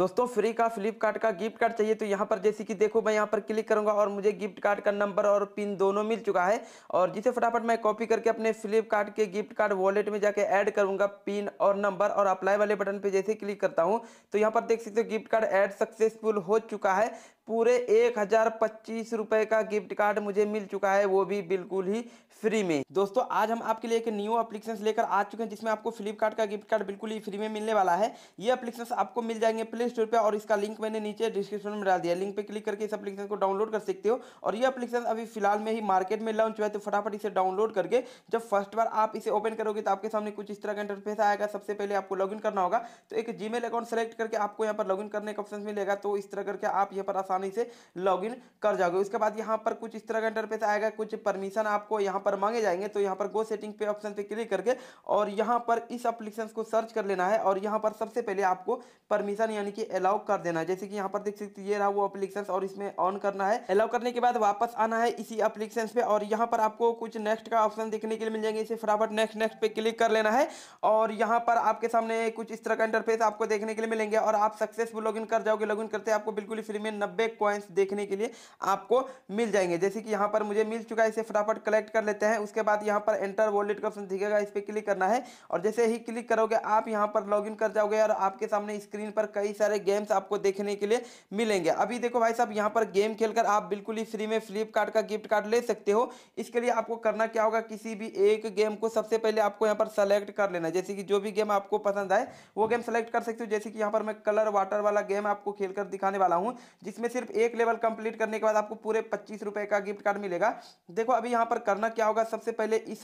दोस्तों फ्री का फ्लिपकार्ट का गिफ्ट कार्ड चाहिए तो यहाँ पर जैसे कि देखो मैं यहाँ पर क्लिक करूंगा और मुझे गिफ्ट कार्ड का नंबर और पिन दोनों मिल चुका है और जिसे फटाफट मैं कॉपी करके अपने फ्लिपकार्ट के गिफ्ट कार्ड वॉलेट में जाके ऐड करूंगा पिन और नंबर और अप्लाई वाले बटन पे जैसे क्लिक करता हूँ तो यहाँ पर देख सकते हो गिफ्ट कार्ड एड सक्सेसफुल हो चुका है पूरे एक हजार पच्चीस रुपए का गिफ्ट कार्ड मुझे मिल चुका है वो भी बिल्कुल ही फ्री में दोस्तों आज हम आपके लिए एक न्यू अप्लीकेशन लेकर आ चुके हैं जिसमें आपको फ्लिपकार्ट का गिफ्ट कार्ड बिल्कुल ही फ्री में मिलने वाला है ये अप्लीकेशन आपको मिल जाएंगे प्ले स्टोर पर और इसका लिंक मैंने नीचे डिस्क्रिप्शन में डाल दिया लिंक पर क्लिक करके इस अपलीकेशन को डाउनलोड कर सकते हो और ये अपलीकेशन अभी फिलहाल में ही मार्केट में लॉन्च हुआ है तो फटाफट इसे डाउनलोड करके जब फर्स्ट बार आप इसे ओपन करोगे तो आपके सामने कुछ इस तरह का इंटरफेस आएगा सबसे पहले आपको लॉग करना होगा तो एक जीमेल अकाउंट सेलेक्ट करके आपको यहाँ पर लॉगिन करने का ऑप्शन मिलेगा तो इस तरह करके आप यहाँ पर आसान आसानी से लॉगिन कर जाओगे उसके बाद यहाँ पर कुछ इस तरह का इंटरफेस आएगा कुछ परमिशन आपको यहाँ पर मांगे जाएंगे तो यहाँ पर गो सेटिंग पे ऑप्शन पे क्लिक करके और यहाँ पर इस अप्लीकेशन को सर्च कर लेना है और यहाँ पर सबसे पहले आपको परमिशन यानी कि अलाउ कर देना है जैसे कि यहाँ पर देख सकते ये रहा वो अप्लीकेशन और इसमें ऑन करना है अलाउ करने के बाद वापस आना है इसी अप्लीकेशन पे और यहाँ पर आपको कुछ नेक्स्ट का ऑप्शन देखने के लिए मिल जाएंगे इसे फटाफट नेक्स्ट नेक्स्ट पे क्लिक कर लेना है और यहाँ पर आपके सामने कुछ इस तरह का इंटरफेस आपको देखने के लिए मिलेंगे और आप सक्सेसफुल लॉगिन कर जाओगे लॉगिन करते आपको बिल्कुल ही फ्री में नब्बे कॉइन्स देखने के लिए आपको मिल जाएंगे जैसे कि यहाँ पर मुझे मिल चुका है इसे फटाफट कलेक्ट कर लेते हैं उसके बाद यहाँ पर एंटर वॉलेट का ऑप्शन दिखेगा इस पर क्लिक करना है और जैसे ही क्लिक करोगे आप यहाँ पर लॉग कर जाओगे और आपके सामने स्क्रीन पर कई सारे गेम्स आपको देखने के लिए मिलेंगे अभी देखो भाई साहब यहाँ पर गेम खेल आप बिल्कुल ही फ्री में फ्लिपकार्ट का गिफ्ट कार्ड ले सकते हो इसके लिए आपको करना क्या होगा किसी भी एक गेम को सबसे पहले आपको यहाँ पर सेलेक्ट कर लेना जैसे कि जो भी गेम आपको पसंद आए वो गेम सेलेक्ट कर सकते हो जैसे कि यहाँ पर मैं कलर वाटर वाला गेम आपको खेलकर दिखाने वाला हूँ जिसमें सिर्फ एक लेवल कंप्लीट करने के बाद आपको पूरे पच्चीस रुपए का गिफ्ट कार्ड मिलेगा देखो अभी यहाँ पर करना क्या होगा सबसे पहले इस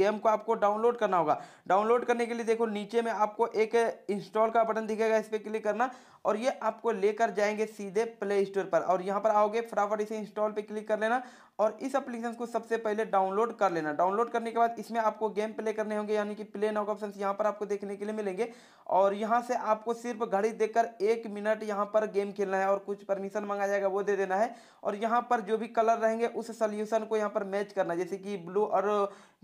गेम को आपको डाउनलोड करना होगा डाउनलोड करने के लिए देखो नीचे में आपको एक इंस्टॉल का बटन दिखेगा इस पर क्लिक करना और ये आपको लेकर जाएंगे सीधे प्ले स्टोर पर और यहाँ पर आओगे फटाफट इसे इंस्टॉल पर क्लिक कर लेना और इस एप्लीकेशन को सबसे पहले डाउनलोड कर लेना डाउनलोड करने के बाद इसमें आपको गेम प्ले करने होंगे यानी कि प्ले नाउ ऑप्शन यहाँ पर आपको देखने के लिए मिलेंगे और यहाँ से आपको सिर्फ घड़ी देकर एक मिनट यहाँ पर गेम खेलना है और कुछ परमिशन मांगा जाएगा वो दे देना है और यहाँ पर जो भी कलर रहेंगे उस सोल्यूशन को यहाँ पर मैच करना जैसे कि ब्लू और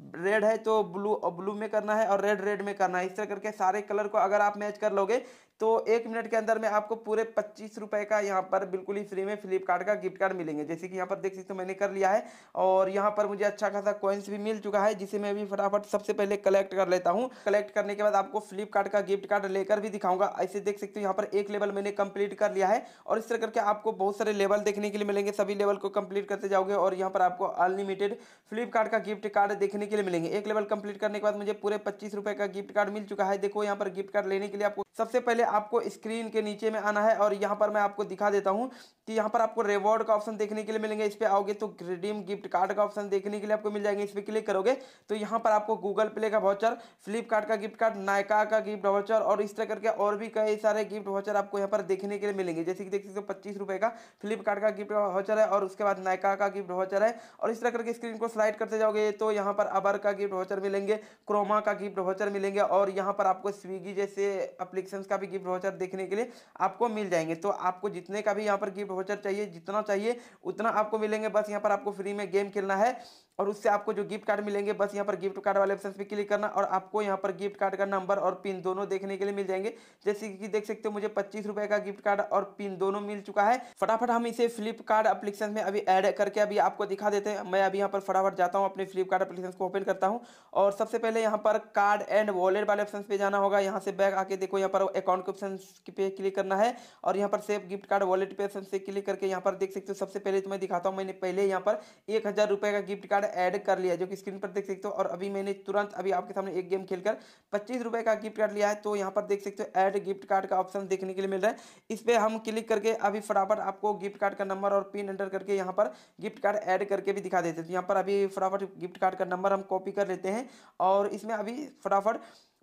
रेड है तो ब्लू ब्लू में करना है और रेड रेड में करना है इस तरह करके सारे कलर को अगर आप मैच कर लोगे तो एक मिनट के अंदर में आपको पूरे पच्चीस रुपए का यहाँ पर बिल्कुल ही फ्री में फ्लिपकार्ट का गिफ्ट कार्ड मिलेंगे जैसे कि यहाँ पर देख सकते हो मैंने कर लिया है और यहाँ पर मुझे अच्छा खासा कॉइन्स भी मिल चुका है जिसे मैं अभी फटाफट सबसे पहले कलेक्ट कर लेता हूँ कलेक्ट करने के बाद आपको फ्लिपकार्ट का गिफ्ट कार्ड लेकर भी दिखाऊंगा ऐसे देख सकते हो यहाँ पर एक लेवल मैंने कंप्लीट कर लिया है और इस तरह करके आपको बहुत सारे लेवल देखने के लिए मिलेंगे सभी लेवल को कंप्लीट करते जाओगे और यहाँ पर आपको अनलिमिटेड फ्लिपकार्ट का गिफ्ट कार्ड देखने लेने के लिए मिलेंगे एक लेवल कंप्लीट करने के बाद मुझे पूरे पच्चीस रुपए का गिफ्ट कार्ड मिल चुका है देखो यहाँ पर गिफ्ट कार्ड लेने के लिए आपको सबसे पहले आपको स्क्रीन के नीचे में आना है और यहाँ पर मैं आपको दिखा देता हूँ कि यहाँ पर आपको रिवॉर्ड का ऑप्शन देखने के लिए मिलेंगे इस पर आओगे तो रिडीम गिफ्ट कार्ड का ऑप्शन देखने के लिए आपको मिल जाएंगे इस पर क्लिक करोगे तो यहाँ पर आपको गूगल प्ले का वाउचर फ्लिपकार्ट का गिफ्ट कार्ड नायका का गिफ्ट वाउचर और इस तरह करके और भी कई सारे गिफ्ट वाउचर आपको यहाँ पर देखने के लिए मिलेंगे जैसे कि देख सकते हो पच्चीस रुपये का फ्लिपकार्ट का गिफ्ट वाउचर है और उसके बाद नायका का गिफ्ट वाउचर है और इस तरह करके स्क्रीन को स्लाइड करते जाओगे तो यहाँ पर अबर का गिफ्ट वाउचर मिलेंगे क्रोमा का गिफ्ट वाउचर मिलेंगे और यहाँ पर आपको स्विगी जैसे अप्लीकेशन का भी गिफ्ट वाउचर देखने के लिए आपको मिल जाएंगे तो आपको जितने का भी यहाँ पर गिफ्ट वाउचर चाहिए जितना चाहिए उतना आपको मिलेंगे बस यहाँ पर आपको फ्री में गेम खेलना है और उससे आपको जो गिफ्ट कार्ड मिलेंगे बस यहाँ पर गिफ्ट कार्ड वाले ऑप्शन पे क्लिक करना और आपको यहाँ पर गिफ्ट कार्ड का नंबर और पिन दोनों देखने के लिए मिल जाएंगे जैसे कि देख सकते हो मुझे पच्चीस रुपए का गिफ्ट कार्ड और पिन दोनों मिल चुका है फटाफट हम इसे फ्लिपकार्ड अपलिकेशन में अभी ऐड करके अभी आपको दिखा देते हैं मैं अभी यहाँ पर फटाफट जाता हूँ अपने फ्लिपकार्ड अपलिकेशन को ओपन करता हूँ और सबसे पहले यहाँ पर कार्ड एंड वॉलेट वाले ऑप्शन पे जाना होगा यहाँ से बैग आके देखो यहाँ पर अकाउंट के ऑप्शन पे क्लिक करना है और यहाँ पर सेफ गिफ्ट कार्ड वॉलेट पे ऑप्शन से क्लिक करके यहाँ पर देख सकते हो सबसे पहले तो मैं दिखाता हूँ मैंने पहले यहाँ पर एक हजार रुपए का गिफ्ट कार्ड ऐड कर लिया जो कि स्क्रीन पर देख सकते हो और अभी मैंने तुरंत अभी आपके सामने एक गेम खेलकर पच्चीस रुपए का गिफ्ट कार्ड लिया है तो यहाँ पर देख सकते हो ऐड गिफ्ट कार्ड का ऑप्शन देखने के लिए मिल रहा है इस पर हम क्लिक करके अभी फटाफट आपको गिफ्ट कार्ड का नंबर और पिन एंटर करके यहाँ पर गिफ्ट कार्ड ऐड करके भी दिखा देते हैं तो यहाँ पर अभी फटाफट गिफ्ट कार्ड का नंबर हम कॉपी कर लेते हैं और इसमें अभी फटाफट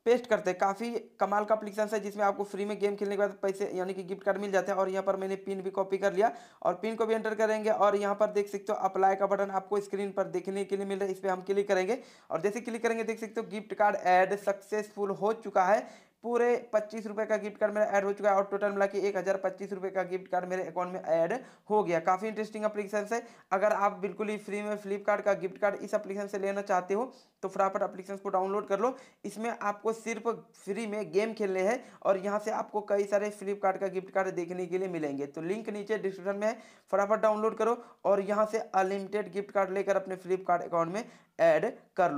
पेस्ट करते हैं काफ़ी कमाल का अप्लीकेशन है जिसमें आपको फ्री में गेम खेलने के बाद पैसे यानी कि गिफ्ट कार्ड मिल जाते हैं और यहाँ पर मैंने पिन भी कॉपी कर लिया और पिन को भी एंटर करेंगे और यहाँ पर देख सकते हो अप्लाई का बटन आपको स्क्रीन पर देखने के लिए मिल रहा है इस पर हम क्लिक करेंगे और जैसे क्लिक करेंगे देख सकते हो गिफ्ट कार्ड एड सक्सेसफुल हो चुका है पूरे पच्चीस रुपए का गिफ्ट कार्ड मेरा ऐड हो चुका है और टोटल मिला के एक हज़ार पच्चीस रुपये का गिफ्ट कार्ड मेरे अकाउंट में ऐड हो गया काफ़ी इंटरेस्टिंग एप्लीकेशन है अगर आप बिल्कुल ही फ्री में फ्लिपकार्ट का गिफ्ट कार्ड इस एप्लीकेशन से लेना चाहते हो तो फटाफट अप्लीकेशन को डाउनलोड कर लो इसमें आपको सिर्फ फ्री में गेम खेलने हैं और यहाँ से आपको कई सारे फ्लिपकार्ट का गिफ्ट कार्ड देखने के लिए मिलेंगे तो लिंक नीचे डिस्क्रिप्शन में है फटाफट डाउनलोड करो और यहाँ से अनलिमिटेड गिफ्ट कार्ड लेकर अपने फ्लिपकार्ट अकाउंट में एड कर लो